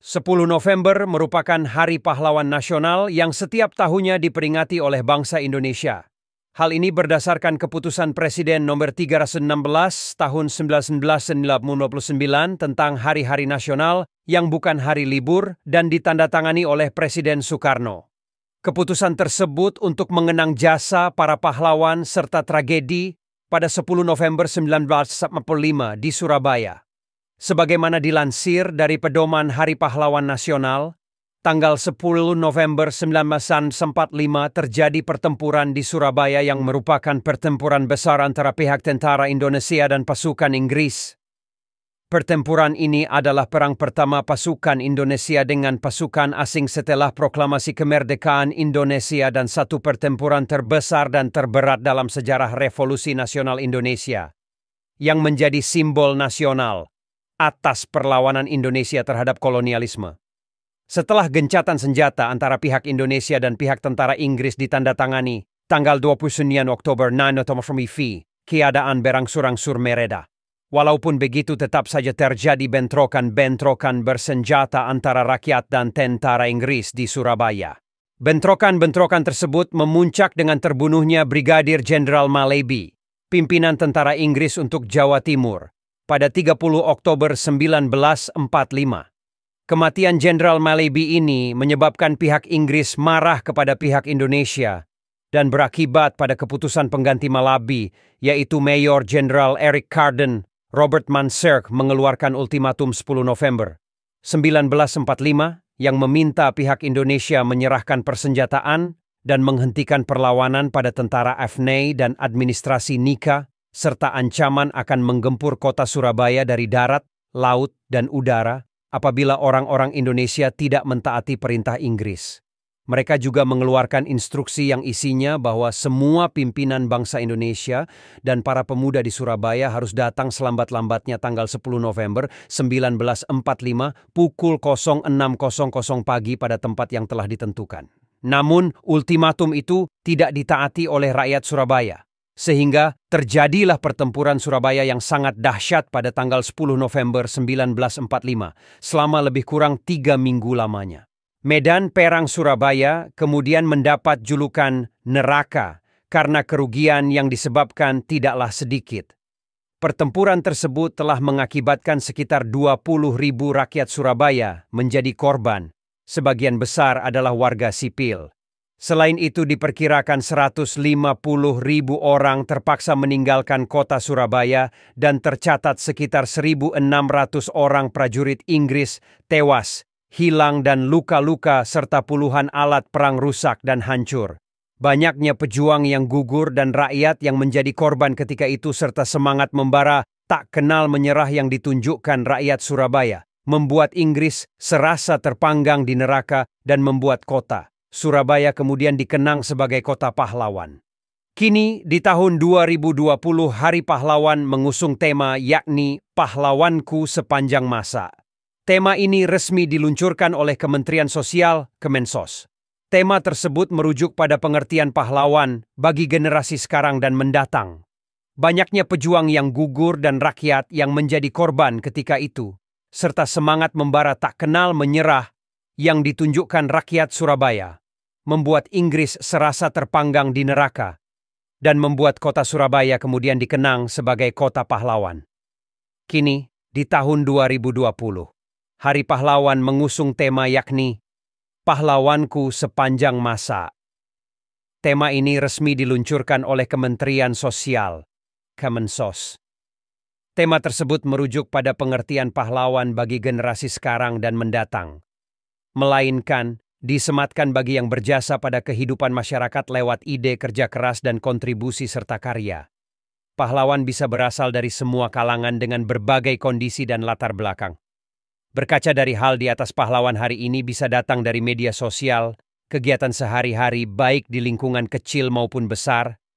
10 November merupakan Hari Pahlawan Nasional yang setiap tahunnya diperingati oleh bangsa Indonesia. Hal ini berdasarkan keputusan Presiden nomor 316 tahun 1999 tentang hari-hari nasional yang bukan hari libur dan ditandatangani oleh Presiden Soekarno. Keputusan tersebut untuk mengenang jasa para pahlawan serta tragedi pada 10 November 1945 di Surabaya. Sebagaimana dilansir dari pedoman Hari Pahlawan Nasional, tanggal 10 November 1945 terjadi pertempuran di Surabaya yang merupakan pertempuran besar antara pihak tentara Indonesia dan pasukan Inggris. Pertempuran ini adalah perang pertama pasukan Indonesia dengan pasukan asing setelah proklamasi kemerdekaan Indonesia dan satu pertempuran terbesar dan terberat dalam sejarah Revolusi Nasional Indonesia, yang menjadi simbol nasional atas perlawanan Indonesia terhadap kolonialisme. Setelah gencatan senjata antara pihak Indonesia dan pihak tentara Inggris ditandatangani tanggal 29 Oktober 1945, keadaan berangsur-angsur mereda. Walaupun begitu tetap saja terjadi bentrokan-bentrokan bersenjata antara rakyat dan tentara Inggris di Surabaya. Bentrokan-bentrokan tersebut memuncak dengan terbunuhnya Brigadir Jenderal Malebi, pimpinan tentara Inggris untuk Jawa Timur, pada 30 Oktober 1945. Kematian Jenderal Malaby ini menyebabkan pihak Inggris marah kepada pihak Indonesia dan berakibat pada keputusan pengganti Malabi, yaitu Mayor Jenderal Eric Carden, Robert Manserk mengeluarkan ultimatum 10 November 1945 yang meminta pihak Indonesia menyerahkan persenjataan dan menghentikan perlawanan pada tentara Afnei dan administrasi Nika serta ancaman akan menggempur kota Surabaya dari darat, laut, dan udara apabila orang-orang Indonesia tidak mentaati perintah Inggris. Mereka juga mengeluarkan instruksi yang isinya bahwa semua pimpinan bangsa Indonesia dan para pemuda di Surabaya harus datang selambat-lambatnya tanggal 10 November 1945 pukul 06.00 pagi pada tempat yang telah ditentukan. Namun, ultimatum itu tidak ditaati oleh rakyat Surabaya. Sehingga terjadilah pertempuran Surabaya yang sangat dahsyat pada tanggal 10 November 1945 selama lebih kurang tiga minggu lamanya. Medan Perang Surabaya kemudian mendapat julukan neraka karena kerugian yang disebabkan tidaklah sedikit. Pertempuran tersebut telah mengakibatkan sekitar 20 ribu rakyat Surabaya menjadi korban. Sebagian besar adalah warga sipil. Selain itu diperkirakan 150 ribu orang terpaksa meninggalkan kota Surabaya dan tercatat sekitar 1.600 orang prajurit Inggris tewas, hilang dan luka-luka serta puluhan alat perang rusak dan hancur. Banyaknya pejuang yang gugur dan rakyat yang menjadi korban ketika itu serta semangat membara tak kenal menyerah yang ditunjukkan rakyat Surabaya, membuat Inggris serasa terpanggang di neraka dan membuat kota Surabaya kemudian dikenang sebagai kota pahlawan. Kini di tahun 2020 Hari Pahlawan mengusung tema yakni Pahlawanku Sepanjang Masa. Tema ini resmi diluncurkan oleh Kementerian Sosial, Kemensos. Tema tersebut merujuk pada pengertian pahlawan bagi generasi sekarang dan mendatang. Banyaknya pejuang yang gugur dan rakyat yang menjadi korban ketika itu, serta semangat membara tak kenal menyerah yang ditunjukkan rakyat Surabaya membuat Inggris serasa terpanggang di neraka dan membuat kota Surabaya kemudian dikenang sebagai kota pahlawan. Kini, di tahun 2020, Hari Pahlawan mengusung tema yakni Pahlawanku Sepanjang Masa. Tema ini resmi diluncurkan oleh Kementerian Sosial, Kemensos. Tema tersebut merujuk pada pengertian pahlawan bagi generasi sekarang dan mendatang, melainkan disematkan bagi yang berjasa pada kehidupan masyarakat lewat ide kerja keras dan kontribusi serta karya. Pahlawan bisa berasal dari semua kalangan dengan berbagai kondisi dan latar belakang. Berkaca dari hal di atas pahlawan hari ini bisa datang dari media sosial, kegiatan sehari-hari baik di lingkungan kecil maupun besar,